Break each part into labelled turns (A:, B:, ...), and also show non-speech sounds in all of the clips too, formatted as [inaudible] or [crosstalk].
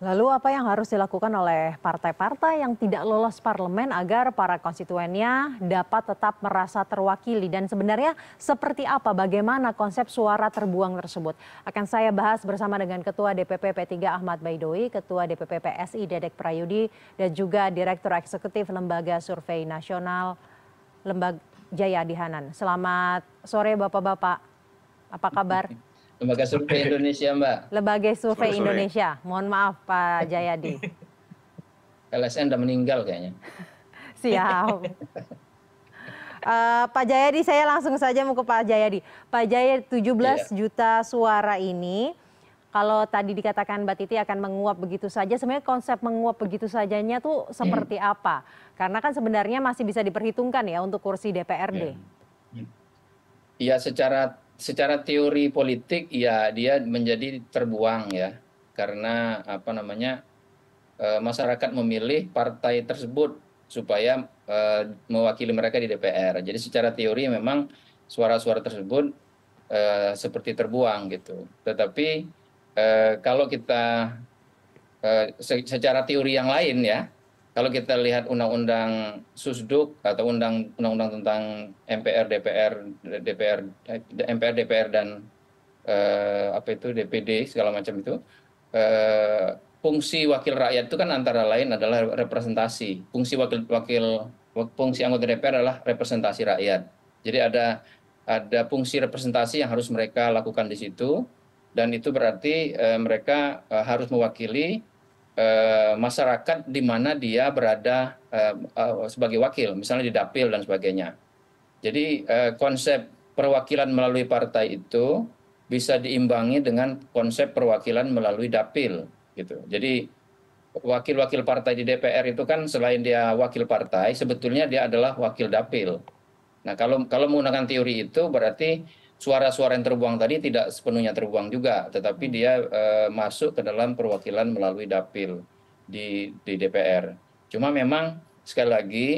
A: Lalu apa yang harus dilakukan oleh partai-partai yang tidak lolos parlemen agar para konstituennya dapat tetap merasa terwakili dan sebenarnya seperti apa bagaimana konsep suara terbuang tersebut? Akan saya bahas bersama dengan Ketua DPP P3 Ahmad Baidoi, Ketua DPP PSI Dedek Prayudi dan juga Direktur Eksekutif Lembaga Survei Nasional Lembaga Jaya Dihanan. Selamat sore Bapak-bapak. Apa kabar?
B: Lembaga Survei Indonesia, Mbak.
A: Lembaga Survei Indonesia. Mohon maaf, Pak Jayadi.
B: LSN [laughs] udah meninggal kayaknya.
A: [laughs] Siap. Uh, Pak Jayadi, saya langsung saja mau ke Pak Jayadi. Pak Jayadi, 17 yeah. Iya. juta suara ini, kalau tadi dikatakan Mbak Titi akan menguap begitu saja, sebenarnya konsep menguap begitu sajanya tuh seperti hmm. apa? Karena kan sebenarnya masih bisa diperhitungkan ya untuk kursi DPRD. Iya, yeah.
B: yeah. secara secara teori politik ya dia menjadi terbuang ya karena apa namanya eh, masyarakat memilih partai tersebut supaya eh, mewakili mereka di DPR. Jadi secara teori memang suara-suara tersebut eh, seperti terbuang gitu. Tetapi kalau kita secara teori yang lain ya kalau kita lihat undang-undang susduk atau undang-undang tentang MPR DPR DPR MPR DPR dan eh, apa itu DPD segala macam itu eh, fungsi wakil rakyat itu kan antara lain adalah representasi fungsi wakil wakil fungsi anggota DPR adalah representasi rakyat jadi ada ada fungsi representasi yang harus mereka lakukan di situ dan itu berarti eh, mereka eh, harus mewakili Eh, masyarakat di mana dia berada eh, eh, sebagai wakil, misalnya di dapil dan sebagainya. Jadi konsep perwakilan melalui partai itu bisa diimbangi dengan konsep perwakilan melalui dapil, gitu. Jadi wakil-wakil partai di DPR itu kan selain dia wakil partai, sebetulnya dia adalah wakil dapil. Nah kalau kalau menggunakan teori itu berarti suara-suara yang terbuang tadi tidak sepenuhnya terbuang juga, tetapi hmm. dia eh, masuk ke dalam perwakilan melalui dapil di, di DPR. Cuma memang sekali lagi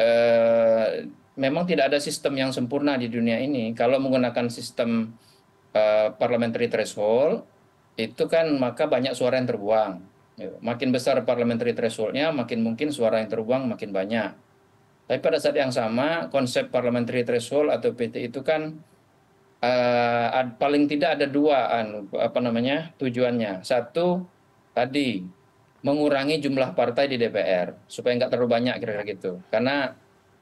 B: eh, memang tidak ada sistem yang sempurna di dunia ini. Kalau menggunakan sistem eh, parliamentary threshold itu kan maka banyak suara yang terbuang. Ya, makin besar parliamentary thresholdnya, makin mungkin suara yang terbuang makin banyak. Tapi pada saat yang sama, konsep parliamentary threshold atau PT itu kan Eh, paling tidak ada dua anu, tujuannya satu tadi mengurangi jumlah partai di dpr supaya nggak terlalu banyak kira kira gitu karena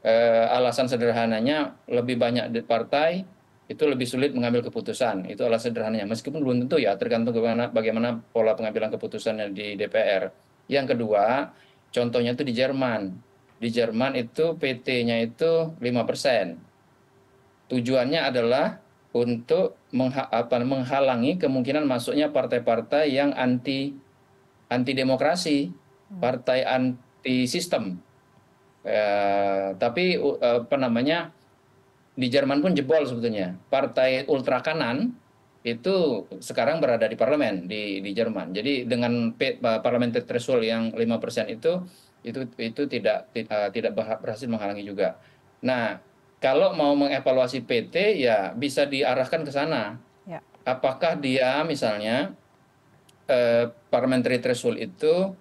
B: eh, alasan sederhananya lebih banyak partai itu lebih sulit mengambil keputusan itu alasan sederhananya meskipun belum tentu ya tergantung bagaimana, bagaimana pola pengambilan keputusannya di DPR yang kedua contohnya itu di Jerman di Jerman itu PT-nya itu 5% tujuannya adalah untuk menghalangi kemungkinan masuknya partai partai yang anti demokrasi hmm. partai anti sistem ya, tapi e, apa namanya di Jerman pun jebol sebetulnya partai ultra kanan itu sekarang berada di parlemen di di Jerman jadi dengan e, parliamentary threshold yang 5% itu itu itu tidak e, tidak berhasil menghalangi juga nah kalau mau mengevaluasi PT ya bisa diarahkan ke sana. Ya. Apakah dia misalnya eh, parliamentary threshold itu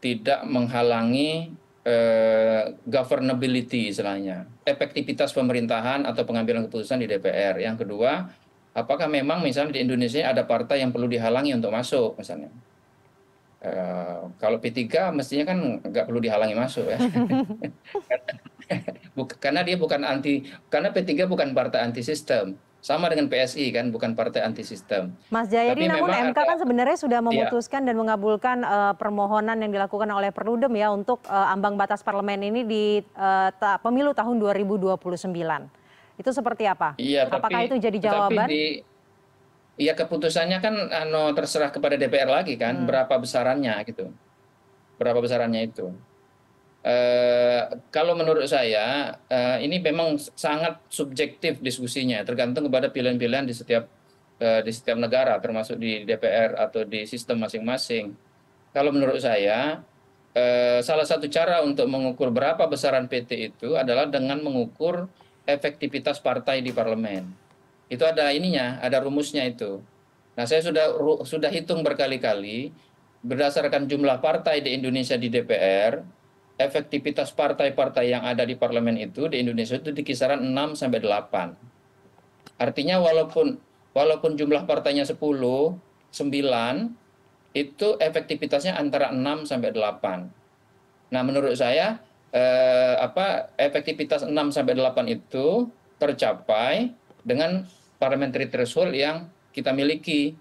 B: tidak menghalangi eh, governability istilahnya, efektivitas pemerintahan atau pengambilan keputusan di DPR. Yang kedua, apakah memang misalnya di Indonesia ada partai yang perlu dihalangi untuk masuk misalnya? Uh, kalau P3 mestinya kan nggak perlu dihalangi masuk ya. [laughs] karena dia bukan anti karena P3 bukan partai anti sistem sama dengan PSI kan bukan partai anti sistem.
A: Mas Jayadi Tapi namun MK ada, kan sebenarnya sudah iya. memutuskan iya. dan mengabulkan uh, permohonan yang dilakukan oleh Perludem ya untuk uh, ambang batas parlemen ini di uh, ta pemilu tahun 2029. Itu seperti apa? Iya, tapi, Apakah itu jadi jawaban?
B: Iya, keputusannya kan ano terserah kepada DPR lagi kan hmm. berapa besarannya gitu. Berapa besarannya itu. Eh, kalau menurut saya eh, ini memang sangat subjektif diskusinya tergantung kepada pilihan-pilihan di setiap eh, di setiap negara termasuk di DPR atau di sistem masing-masing. Kalau menurut saya salah satu cara untuk mengukur berapa besaran PT itu adalah dengan mengukur efektivitas partai di parlemen. Itu ada ininya, ada rumusnya itu. Nah, saya sudah sudah hitung berkali-kali berdasarkan jumlah partai di Indonesia di DPR efektivitas partai-partai yang ada di parlemen itu di Indonesia itu di kisaran 6 sampai 8. Artinya walaupun walaupun jumlah partainya 10, 9 itu efektivitasnya antara 6 sampai 8. Nah, menurut saya eh, apa efektivitas 6 sampai 8 itu tercapai dengan parliamentary threshold yang kita miliki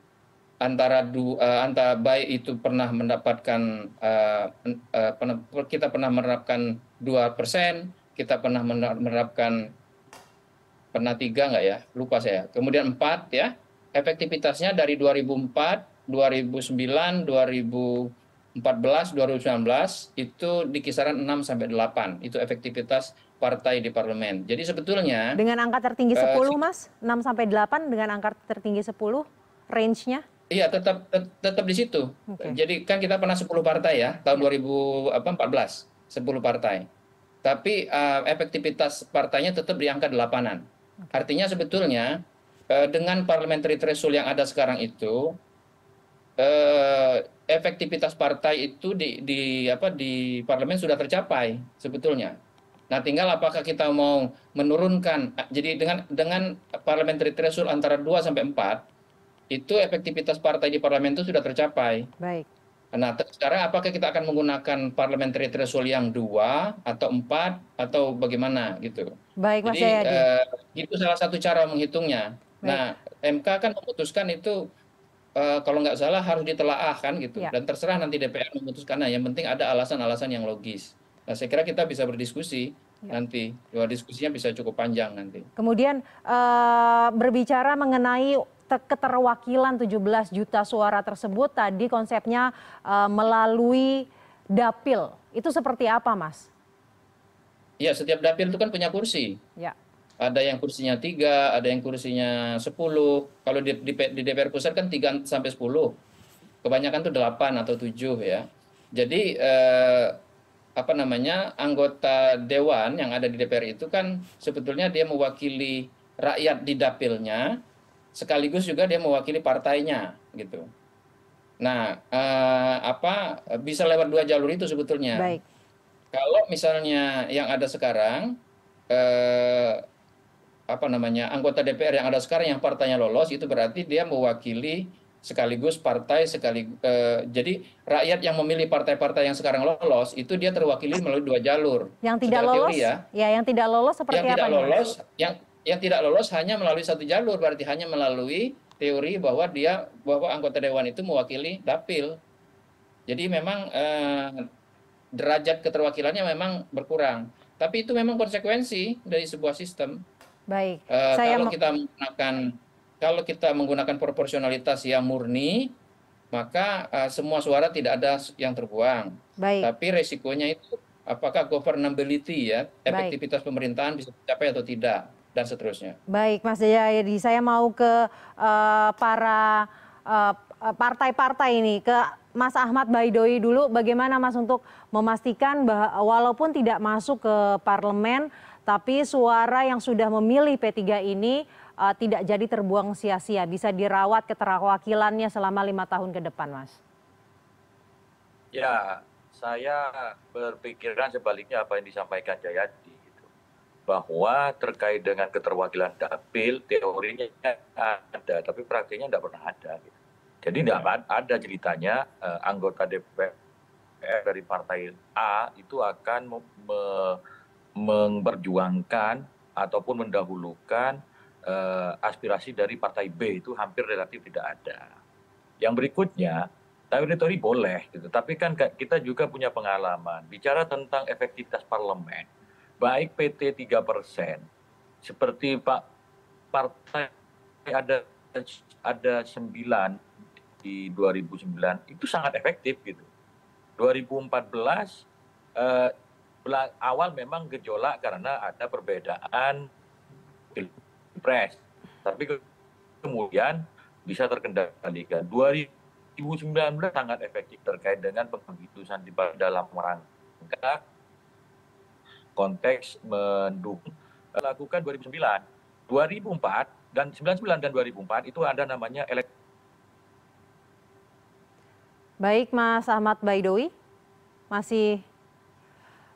B: antara eh, antara baik itu pernah mendapatkan eh, eh, kita pernah menerapkan dua persen kita pernah menerapkan pernah tiga nggak ya lupa saya kemudian empat ya efektivitasnya dari 2004 2009 2014 2019 itu di kisaran 6 sampai 8 itu efektivitas partai di parlemen. Jadi sebetulnya dengan angka tertinggi 10 uh,
A: Mas, 6 sampai 8 dengan angka tertinggi 10 range-nya?
B: iya tetap tetap di situ jadi kan kita pernah sepuluh partai ya tahun dua ribu empat sepuluh partai tapi eh, efektivitas partainya tetap di angka delapanan artinya sebetulnya eh, dengan parliamentary threshold yang ada sekarang itu eh, efektivitas partai itu di, di apa di parlemen sudah tercapai sebetulnya. Nah, tinggal apakah kita mau menurunkan jadi dengan dengan parliamentary threshold antara 2 sampai 4 itu efektivitas partai di parlemen itu sudah tercapai. Baik. Nah, sekarang apakah kita akan menggunakan parliamentary threshold yang dua atau empat atau bagaimana gitu?
A: Baik, Mas Jadi eh,
B: itu salah satu cara menghitungnya. Baik. Nah, MK kan memutuskan itu eh, kalau nggak salah harus ditelaah kan gitu, ya. dan terserah nanti DPR memutuskan. Nah, yang penting ada alasan-alasan yang logis. Nah, saya kira kita bisa berdiskusi ya. nanti. Dua diskusinya bisa cukup panjang nanti.
A: Kemudian eh, berbicara mengenai keterwakilan 17 juta suara tersebut tadi konsepnya uh, melalui dapil. Itu seperti apa, Mas?
B: Ya, setiap dapil itu kan punya kursi. Ya. Ada yang kursinya tiga, ada yang kursinya sepuluh. Kalau di, di, di DPR pusat kan tiga sampai sepuluh. Kebanyakan itu delapan atau tujuh ya. Jadi eh, apa namanya anggota dewan yang ada di DPR itu kan sebetulnya dia mewakili rakyat di dapilnya sekaligus juga dia mewakili partainya gitu. Nah, eh, apa bisa lewat dua jalur itu sebetulnya. Baik. Kalau misalnya yang ada sekarang eh, apa namanya anggota DPR yang ada sekarang yang partainya lolos itu berarti dia mewakili sekaligus partai sekali eh, jadi rakyat yang memilih partai-partai yang sekarang lolos itu dia terwakili melalui dua jalur.
A: Yang tidak lolos teori ya. Ya, yang tidak lolos seperti yang apa? tidak lolos
B: yang yang tidak lolos hanya melalui satu jalur berarti hanya melalui teori bahwa dia bahwa anggota dewan itu mewakili dapil. Jadi memang eh, derajat keterwakilannya memang berkurang. Tapi itu memang
A: konsekuensi
B: dari sebuah sistem.
A: Baik. Eh, Saya kalau kita
B: menggunakan kalau kita menggunakan proporsionalitas yang murni, maka eh, semua suara tidak ada yang terbuang. Baik. Tapi resikonya itu apakah governability ya, efektivitas Baik. pemerintahan bisa tercapai atau tidak dan seterusnya.
A: Baik, Mas Jayadi, saya mau ke uh, para eh, partai-partai uh, partai -partai ini ke Mas Ahmad Baidoi dulu, bagaimana Mas untuk memastikan bahwa walaupun tidak masuk ke parlemen, tapi suara yang sudah memilih P3 ini uh, tidak jadi terbuang sia-sia, bisa dirawat keterwakilannya selama lima tahun ke depan, Mas?
C: Ya, saya berpikiran sebaliknya apa yang disampaikan Jayadi bahwa terkait dengan keterwakilan dapil teorinya ada tapi praktiknya tidak pernah ada gitu. jadi tidak ya. Hmm. ada ceritanya uh, anggota DPR dari partai A itu akan me memperjuangkan ataupun mendahulukan uh, aspirasi dari partai B itu hampir relatif tidak ada yang berikutnya teori-teori boleh gitu tapi kan kita juga punya pengalaman bicara tentang efektivitas parlemen baik pt tiga persen seperti pak partai ada ada sembilan di 2009 itu sangat efektif gitu 2014 eh, awal memang gejolak karena ada perbedaan pilpres tapi kemudian bisa terkendali terkendalikan 2019 sangat efektif terkait dengan penghitusan di dalam rangka konteks mendukung eh, lakukan 2009, 2004 dan 99 dan 2004 itu ada namanya elek.
A: Baik, Mas Ahmad Baidowi. Masih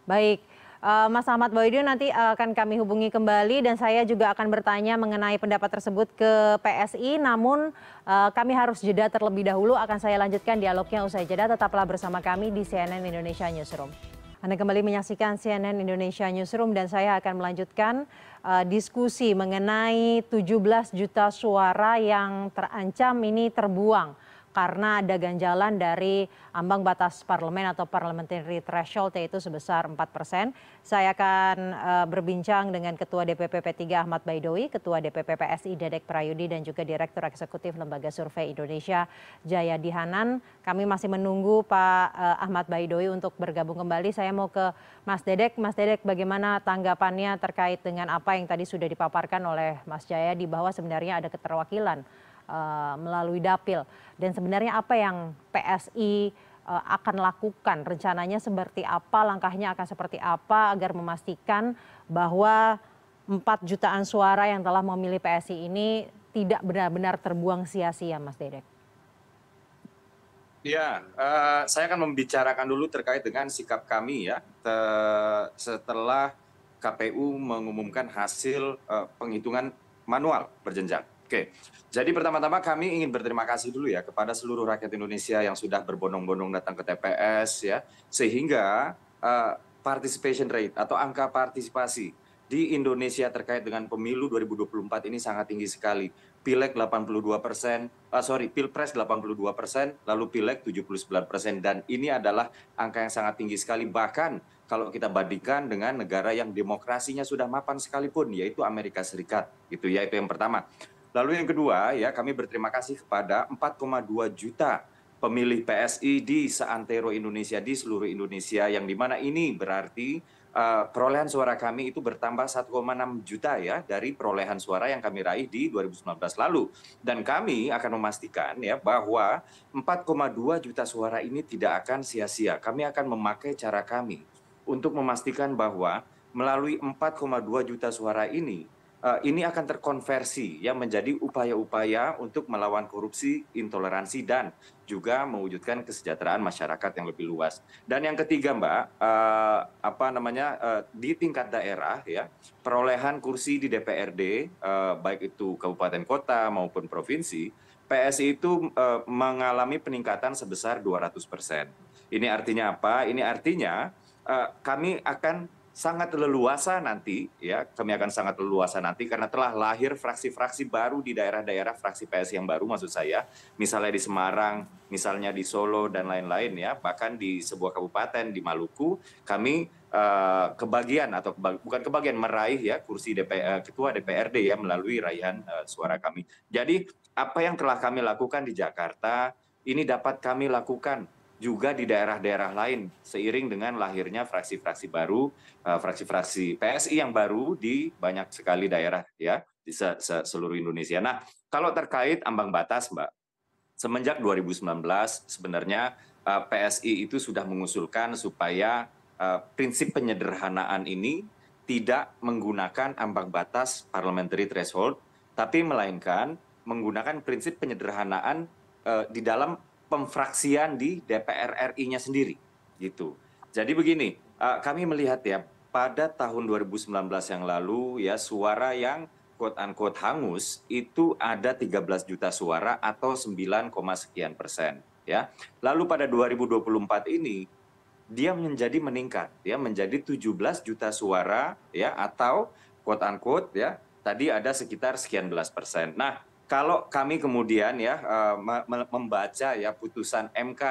A: baik. Eh, Mas Ahmad Baidowi nanti akan kami hubungi kembali dan saya juga akan bertanya mengenai pendapat tersebut ke PSI. Namun eh, kami harus jeda terlebih dahulu. Akan saya lanjutkan dialognya usai jeda. Tetaplah bersama kami di CNN Indonesia Newsroom. Anda kembali menyaksikan CNN Indonesia Newsroom dan saya akan melanjutkan uh, diskusi mengenai 17 juta suara yang terancam ini terbuang karena ada ganjalan dari ambang batas parlemen atau parliamentary threshold yaitu sebesar 4 persen. Saya akan uh, berbincang dengan Ketua DPP P3 Ahmad Baidowi, Ketua DPP PSI Dedek Prayudi dan juga Direktur Eksekutif Lembaga Survei Indonesia Jaya Dihanan. Kami masih menunggu Pak uh, Ahmad Baidowi untuk bergabung kembali. Saya mau ke Mas Dedek. Mas Dedek bagaimana tanggapannya terkait dengan apa yang tadi sudah dipaparkan oleh Mas Jaya di bahwa sebenarnya ada keterwakilan Eh, melalui dapil. Dan sebenarnya apa yang PSI eh, akan lakukan? Rencananya seperti apa? Langkahnya akan seperti apa agar memastikan bahwa 4 jutaan suara yang telah memilih PSI ini tidak benar-benar terbuang sia-sia, Mas Dedek?
D: Ya, uh, saya akan membicarakan dulu terkait dengan sikap kami ya te setelah KPU mengumumkan hasil uh, penghitungan manual berjenjang. Oke, jadi pertama-tama kami ingin berterima kasih dulu ya kepada seluruh rakyat Indonesia yang sudah berbondong-bondong datang ke TPS ya, sehingga uh, participation rate atau angka partisipasi di Indonesia terkait dengan pemilu 2024 ini sangat tinggi sekali. Pileg 82 persen, uh, sorry, Pilpres 82 persen, lalu Pileg 79 persen. Dan ini adalah angka yang sangat tinggi sekali. Bahkan kalau kita bandingkan dengan negara yang demokrasinya sudah mapan sekalipun, yaitu Amerika Serikat. Gitu ya, itu yaitu yang pertama. Lalu yang kedua ya kami berterima kasih kepada 4,2 juta pemilih PSI di seantero Indonesia di seluruh Indonesia yang dimana ini berarti uh, perolehan suara kami itu bertambah 1,6 juta ya dari perolehan suara yang kami raih di 2019 lalu dan kami akan memastikan ya bahwa 4,2 juta suara ini tidak akan sia-sia kami akan memakai cara kami untuk memastikan bahwa melalui 4,2 juta suara ini Eh, ini akan terkonversi yang menjadi upaya-upaya untuk melawan korupsi, intoleransi, dan juga mewujudkan kesejahteraan masyarakat yang lebih luas. Dan yang ketiga, Mbak, eh, apa namanya eh, di tingkat daerah ya perolehan kursi di DPRD baik itu kabupaten kota maupun provinsi, PSI itu mengalami peningkatan sebesar 200 persen. Ini artinya apa? Ini artinya kami akan sangat leluasa nanti ya kami akan sangat leluasa nanti karena telah lahir fraksi-fraksi baru di daerah-daerah fraksi PSI yang baru maksud saya misalnya di Semarang misalnya di Solo dan lain-lain ya bahkan di sebuah kabupaten di Maluku kami uh, kebagian atau keba bukan kebagian meraih ya kursi DPR, eh, ketua DPRD ya melalui raihan uh, suara kami jadi apa yang telah kami lakukan di Jakarta ini dapat kami lakukan juga di daerah-daerah lain seiring dengan lahirnya fraksi-fraksi baru, eh, fraksi-fraksi PSI yang baru di banyak sekali daerah ya di seluruh Indonesia. Nah, kalau terkait ambang batas, Mbak, semenjak 2019 sebenarnya eh, PSI itu sudah mengusulkan supaya eh, prinsip penyederhanaan ini tidak menggunakan ambang batas parliamentary threshold, tapi melainkan menggunakan prinsip penyederhanaan di dalam pemfraksian di DPR RI-nya sendiri gitu. Jadi begini, uh, kami melihat ya pada tahun 2019 yang lalu ya suara yang quote unquote hangus itu ada 13 juta suara atau 9, sekian persen ya. Lalu pada 2024 ini dia menjadi meningkat ya menjadi 17 juta suara ya atau quote unquote ya tadi ada sekitar sekian belas persen. Nah, kalau kami kemudian ya eh, membaca ya putusan MK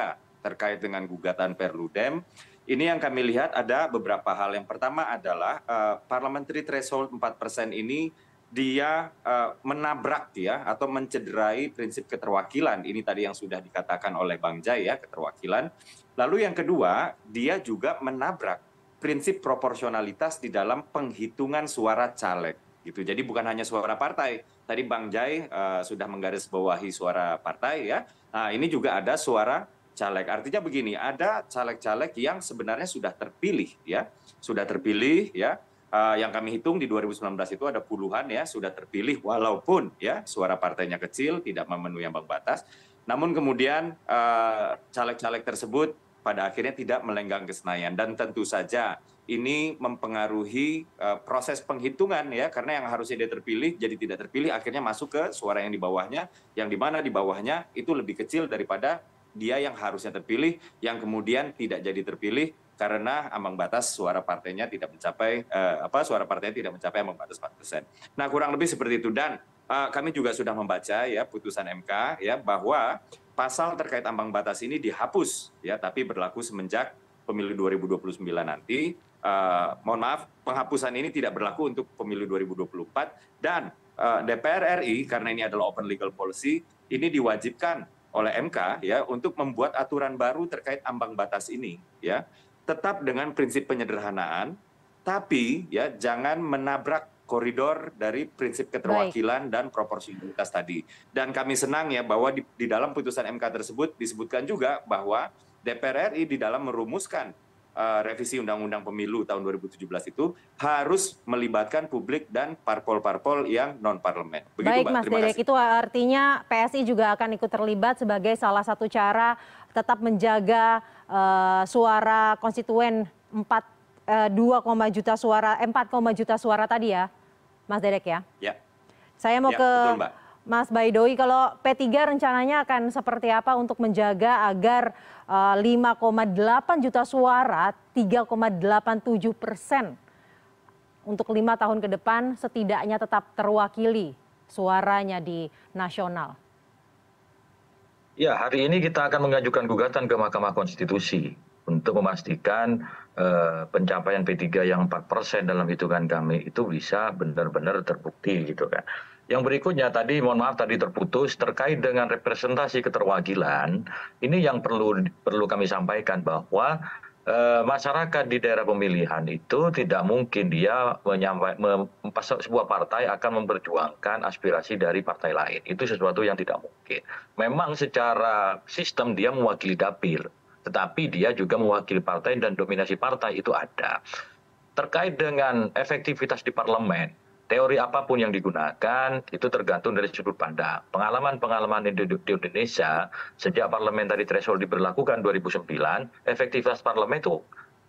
D: terkait dengan gugatan Perludem, ini yang kami lihat ada beberapa hal. Yang pertama adalah eh, parliamentary threshold 4% ini dia uh, menabrak ya atau mencederai prinsip keterwakilan ini tadi yang sudah dikatakan oleh Bang Jaya ya keterwakilan. Lalu yang kedua, dia juga menabrak prinsip proporsionalitas di dalam penghitungan suara caleg gitu. Jadi bukan hanya suara partai, tadi Bang Jai uh, sudah menggarisbawahi suara partai ya. Nah, ini juga ada suara caleg. Artinya begini, ada caleg-caleg yang sebenarnya sudah terpilih ya, sudah terpilih ya. Uh, yang kami hitung di 2019 itu ada puluhan ya sudah terpilih walaupun ya suara partainya kecil tidak memenuhi ambang batas. Namun kemudian eh, caleg-caleg uh, caleg -caleg tersebut pada akhirnya tidak melenggang ke Senayan dan tentu saja ini mempengaruhi uh, proses penghitungan ya karena yang harusnya dia terpilih jadi tidak terpilih akhirnya masuk ke suara yang di bawahnya yang di mana di bawahnya itu lebih kecil daripada dia yang harusnya terpilih yang kemudian tidak jadi terpilih karena ambang batas suara partainya tidak mencapai uh, apa suara partainya tidak mencapai ambang batas 4%. Nah, kurang lebih seperti itu dan uh, kami juga sudah membaca ya putusan MK ya bahwa pasal terkait ambang batas ini dihapus ya tapi berlaku semenjak pemilu 2029 nanti. Uh, mohon maaf, penghapusan ini tidak berlaku untuk pemilu 2024 dan uh, DPR RI karena ini adalah open legal policy, ini diwajibkan oleh MK ya untuk membuat aturan baru terkait ambang batas ini ya. Tetap dengan prinsip penyederhanaan tapi ya jangan menabrak koridor dari prinsip keterwakilan Baik. dan proporsionalitas tadi. Dan kami senang ya bahwa di, di dalam putusan MK tersebut disebutkan juga bahwa DPR RI di dalam merumuskan uh, revisi Undang-Undang Pemilu tahun 2017 itu harus melibatkan publik dan parpol-parpol yang non parlemen. Begitu, Baik, Mbak. Mas Dedek, itu
A: artinya PSI juga akan ikut terlibat sebagai salah satu cara tetap menjaga uh, suara konstituen 4 2, eh, juta suara 4, juta suara tadi ya. Mas Dedek ya. Ya. Saya mau ya, ke betul, Mbak. Mas Baidoi, kalau P3 rencananya akan seperti apa untuk menjaga agar 5,8 eh, juta suara 3,87 persen untuk lima tahun ke depan setidaknya tetap terwakili suaranya di nasional?
C: Ya, hari ini kita akan mengajukan gugatan ke Mahkamah Konstitusi untuk memastikan Eh, pencapaian p 3 yang empat persen dalam hitungan kami itu bisa benar benar terbukti gitu kan yang berikutnya tadi mohon maaf tadi terputus terkait dengan representasi keterwakilan ini yang perlu perlu kami sampaikan bahwa e, masyarakat di daerah pemilihan itu tidak mungkin dia menyampaikan sebuah partai akan memperjuangkan aspirasi dari partai lain itu sesuatu yang tidak mungkin memang secara sistem dia mewakili dapil tetapi dia juga mewakili partai dan dominasi partai itu ada. Terkait dengan efektivitas di parlemen, teori apapun yang digunakan itu tergantung dari sudut pandang. Pengalaman-pengalaman di Indonesia sejak parliamentary threshold diberlakukan 2009, efektivitas parlemen itu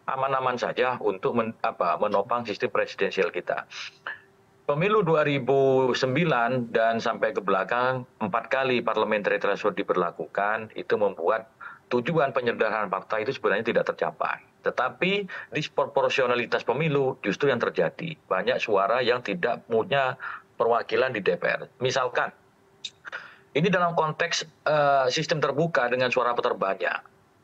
C: aman-aman saja untuk men, apa, menopang sistem presidensial kita. Pemilu 2009 dan sampai ke belakang empat kali parliamentary threshold diberlakukan itu membuat tujuan penyederhanaan partai itu sebenarnya tidak tercapai. Tetapi disproporsionalitas pemilu justru yang terjadi. Banyak suara yang tidak punya perwakilan di DPR. Misalkan, ini dalam konteks uh, sistem terbuka dengan suara terbanyak.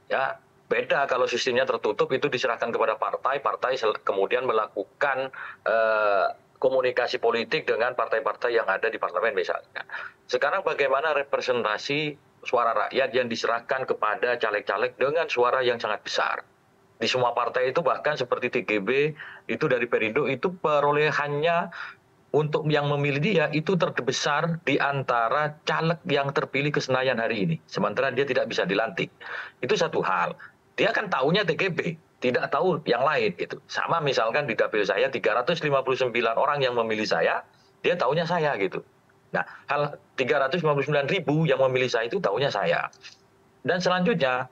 C: Ya, beda kalau sistemnya tertutup itu diserahkan kepada partai, partai kemudian melakukan uh, komunikasi politik dengan partai-partai yang ada di parlemen misalnya. Sekarang bagaimana representasi suara rakyat yang diserahkan kepada caleg-caleg dengan suara yang sangat besar. Di semua partai itu bahkan seperti TGB itu dari Perindo itu perolehannya untuk yang memilih dia itu terbesar di antara caleg yang terpilih ke Senayan hari ini. Sementara dia tidak bisa dilantik. Itu satu hal. Dia kan tahunya TGB, tidak tahu yang lain gitu. Sama misalkan di dapil saya 359 orang yang memilih saya, dia tahunya saya gitu nah hal tiga ribu yang memilih saya itu tahunya saya dan selanjutnya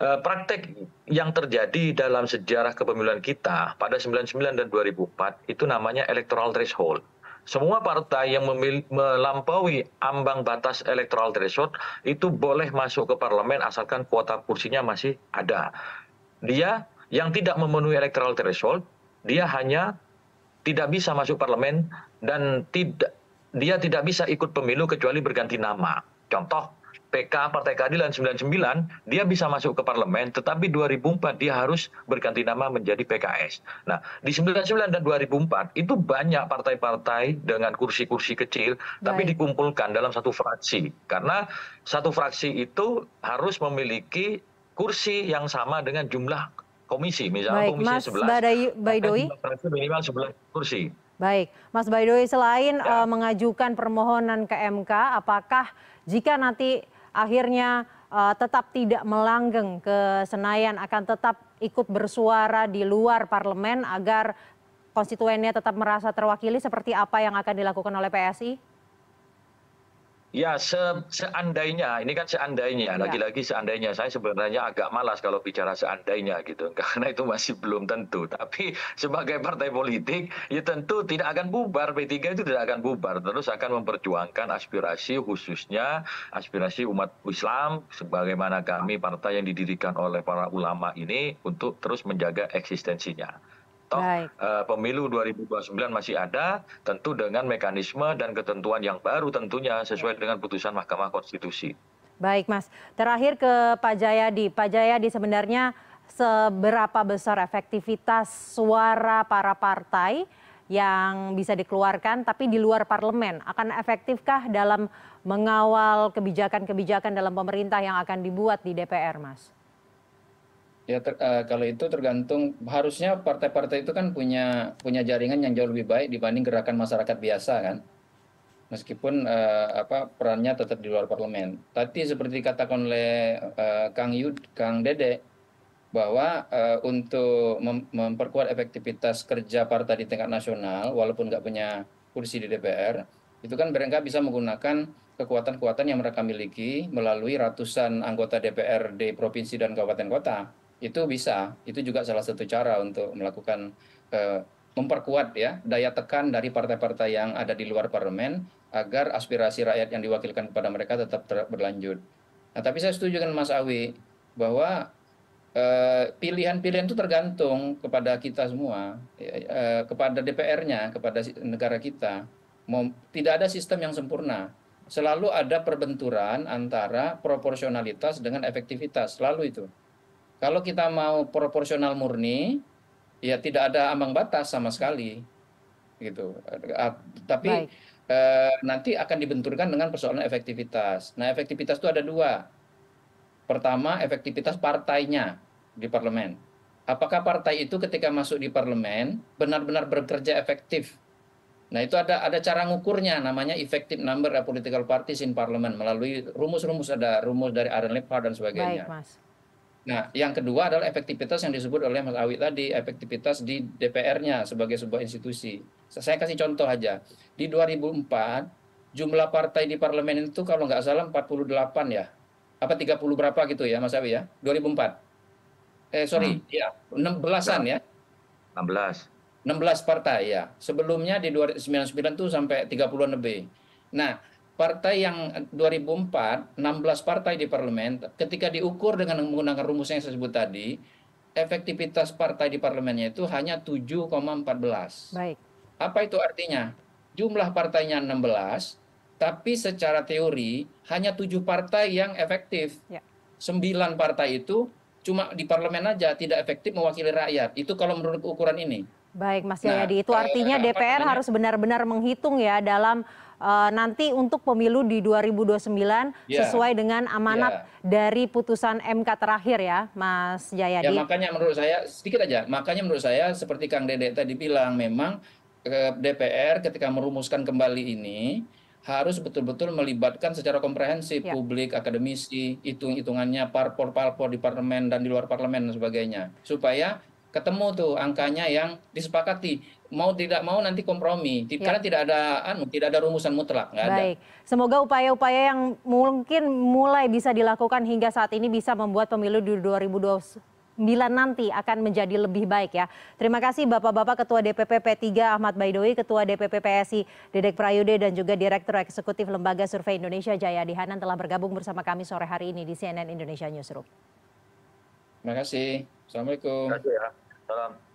C: eh, praktek yang terjadi dalam sejarah kepemiluan kita pada 99 dan 2004 itu namanya electoral threshold. Semua partai yang melampaui ambang batas electoral threshold itu boleh masuk ke parlemen asalkan kuota kursinya masih ada. Dia yang tidak memenuhi electoral threshold, dia hanya tidak bisa masuk parlemen dan tidak dia tidak bisa ikut pemilu kecuali berganti nama. Contoh PK Partai Keadilan 99 dia bisa masuk ke parlemen tetapi 2004 dia harus berganti nama menjadi PKS. Nah, di 99 dan 2004 itu banyak partai-partai dengan kursi-kursi kecil Baik. tapi dikumpulkan dalam satu fraksi karena satu fraksi itu harus memiliki kursi yang sama dengan jumlah komisi misalnya Baik, komisi Mas 11. Baik,
A: Mas Baidowi.
C: Minimal 11 kursi.
A: Baik, Mas Baidoy, selain ya. uh, mengajukan permohonan ke MK, apakah jika nanti akhirnya uh, tetap tidak melanggeng ke Senayan akan tetap ikut bersuara di luar parlemen agar konstituennya tetap merasa terwakili seperti apa yang akan dilakukan oleh PSI?
C: Ya, se seandainya, ini kan seandainya, iya. lagi-lagi seandainya. Saya sebenarnya agak malas kalau bicara seandainya gitu, [laughs] karena itu masih belum tentu. Tapi sebagai partai politik, ya tentu tidak akan bubar. P3 itu tidak akan bubar, terus akan memperjuangkan aspirasi khususnya aspirasi umat Islam, sebagaimana kami partai yang didirikan oleh para ulama ini untuk terus menjaga eksistensinya toh eh, pemilu dua ribu dua puluh sembilan masih ada tentu dengan mekanisme dan ketentuan yang baru tentunya sesuai dengan putusan Mahkamah Konstitusi.
A: Baik Mas, terakhir ke Pak Jayadi. Pak Jayadi sebenarnya seberapa besar efektivitas suara para partai yang bisa dikeluarkan tapi di luar parlemen akan efektifkah dalam mengawal kebijakan-kebijakan dalam pemerintah yang akan dibuat di DPR, Mas?
B: Ya ter, uh, kalau itu tergantung harusnya partai-partai itu kan punya punya jaringan yang jauh lebih baik dibanding gerakan masyarakat biasa kan. Meskipun uh, apa perannya tetap di luar parlemen. Tapi seperti dikatakan oleh uh, Kang Yud, Kang Dede bahwa uh, untuk mem memperkuat efektivitas kerja partai di tingkat nasional walaupun nggak punya kursi di DPR, itu kan mereka bisa menggunakan kekuatan-kekuatan yang mereka miliki melalui ratusan anggota DPRD provinsi dan kabupaten kota itu bisa itu juga salah satu cara untuk melakukan eh, memperkuat ya daya tekan dari partai-partai yang ada di luar parlemen agar aspirasi rakyat yang diwakilkan kepada mereka tetap berlanjut. Nah, tapi saya setuju dengan Mas Awi bahwa eh, pilihan-pilihan itu tergantung kepada kita semua, ya, eh, kepada DPR-nya, kepada negara kita. Tidak ada sistem yang sempurna. Selalu ada perbenturan antara proporsionalitas dengan efektivitas, selalu itu. Kalau kita mau proporsional murni, ya tidak ada ambang batas sama sekali, gitu. Tapi eh, nanti akan dibenturkan dengan persoalan efektivitas. Nah, efektivitas itu ada dua. Pertama, efektivitas partainya di parlemen. Apakah partai itu ketika masuk di parlemen benar-benar bekerja efektif? Nah, itu ada ada cara ngukurnya namanya effective number of political parties in parliament melalui rumus-rumus ada rumus dari Aaron Liphar dan sebagainya. Baik, Mas. Nah, yang kedua adalah efektivitas yang disebut oleh Mas Awit tadi, efektivitas di DPR-nya sebagai sebuah institusi. Saya kasih contoh aja. Di 2004, jumlah partai di parlemen itu kalau nggak salah 48 ya. Apa 30 berapa gitu ya, Mas Awit ya? 2004. Eh, sorry, hmm. Iya, ya, 16-an ya. 16. 16 partai ya. Sebelumnya di 1999 itu sampai 30-an lebih. Nah, partai yang 2004 16 partai di parlemen ketika diukur dengan menggunakan rumus yang saya sebut tadi efektivitas partai di parlemennya itu hanya 7,14. Baik. Apa itu artinya? Jumlah partainya 16 tapi secara teori hanya tujuh partai yang efektif. Ya. Sembilan partai itu cuma di parlemen aja tidak efektif mewakili rakyat. Itu kalau menurut ukuran ini.
A: Baik, Mas Yayadi, nah, itu artinya DPR harus benar-benar menghitung ya dalam uh, nanti untuk pemilu di 2029 yeah. Iya. sesuai dengan amanat yeah. dari putusan MK terakhir ya, Mas Jayadi. Ya makanya menurut saya
B: sedikit aja. Makanya menurut saya seperti Kang Dedek tadi bilang memang eh, DPR ketika merumuskan kembali ini harus betul-betul melibatkan secara komprehensif ya. publik, akademisi, hitung-hitungannya, parpol-parpol di parlemen dan di luar parlemen dan sebagainya. Supaya ketemu tuh angkanya yang disepakati mau tidak mau nanti kompromi ya. karena tidak ada anu tidak ada rumusan mutlak nggak ada. Baik,
A: semoga upaya-upaya yang mungkin mulai bisa dilakukan hingga saat ini bisa membuat pemilu di 2020 bila nanti akan menjadi lebih baik ya. Terima kasih Bapak-Bapak Ketua DPP P3 Ahmad Baidowi, Ketua DPP PSI Dedek Prayude dan juga Direktur Eksekutif Lembaga Survei Indonesia Jaya Dihanan telah bergabung bersama kami sore hari ini di CNN Indonesia Newsroom.
B: Terima kasih. Assalamualaikum. Terima kasih ya. Salam.